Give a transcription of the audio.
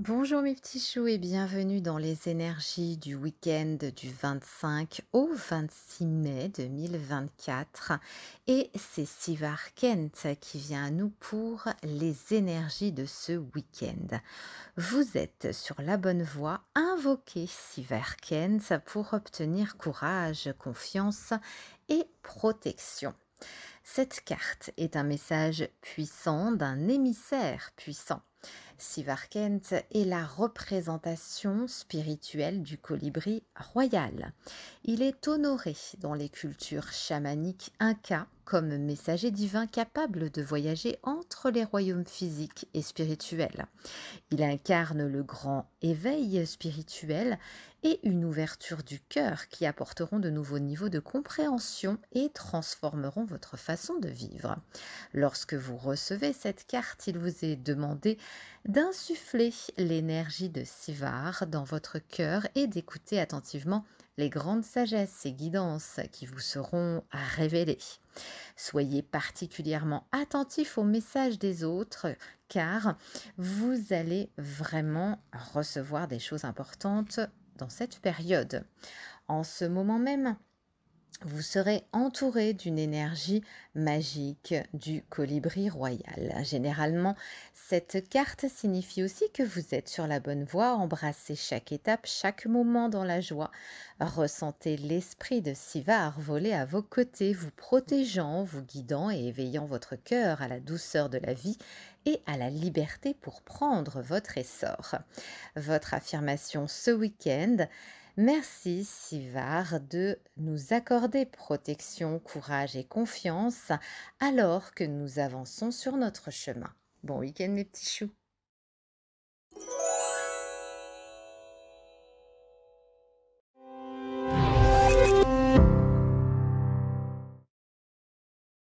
Bonjour mes petits choux et bienvenue dans les énergies du week-end du 25 au 26 mai 2024. Et c'est Sivar Kent qui vient à nous pour les énergies de ce week-end. Vous êtes sur la bonne voie, invoquez Sivar Kent pour obtenir courage, confiance et protection. Cette carte est un message puissant d'un émissaire puissant. Sivarkent est la représentation spirituelle du colibri royal. Il est honoré dans les cultures chamaniques inca comme messager divin capable de voyager entre les royaumes physiques et spirituels. Il incarne le grand éveil spirituel et une ouverture du cœur qui apporteront de nouveaux niveaux de compréhension et transformeront votre façon de vivre. Lorsque vous recevez cette carte, il vous est demandé d'insuffler l'énergie de Sivar dans votre cœur et d'écouter attentivement les grandes sagesses et guidances qui vous seront révélées. Soyez particulièrement attentif aux messages des autres car vous allez vraiment recevoir des choses importantes dans cette période. En ce moment même, vous serez entouré d'une énergie magique du colibri royal. Généralement, cette carte signifie aussi que vous êtes sur la bonne voie, embrassez chaque étape, chaque moment dans la joie, ressentez l'esprit de Sivar voler à vos côtés, vous protégeant, vous guidant et éveillant votre cœur à la douceur de la vie et à la liberté pour prendre votre essor. Votre affirmation ce week-end, Merci Sivar de nous accorder protection, courage et confiance alors que nous avançons sur notre chemin. Bon week-end mes petits choux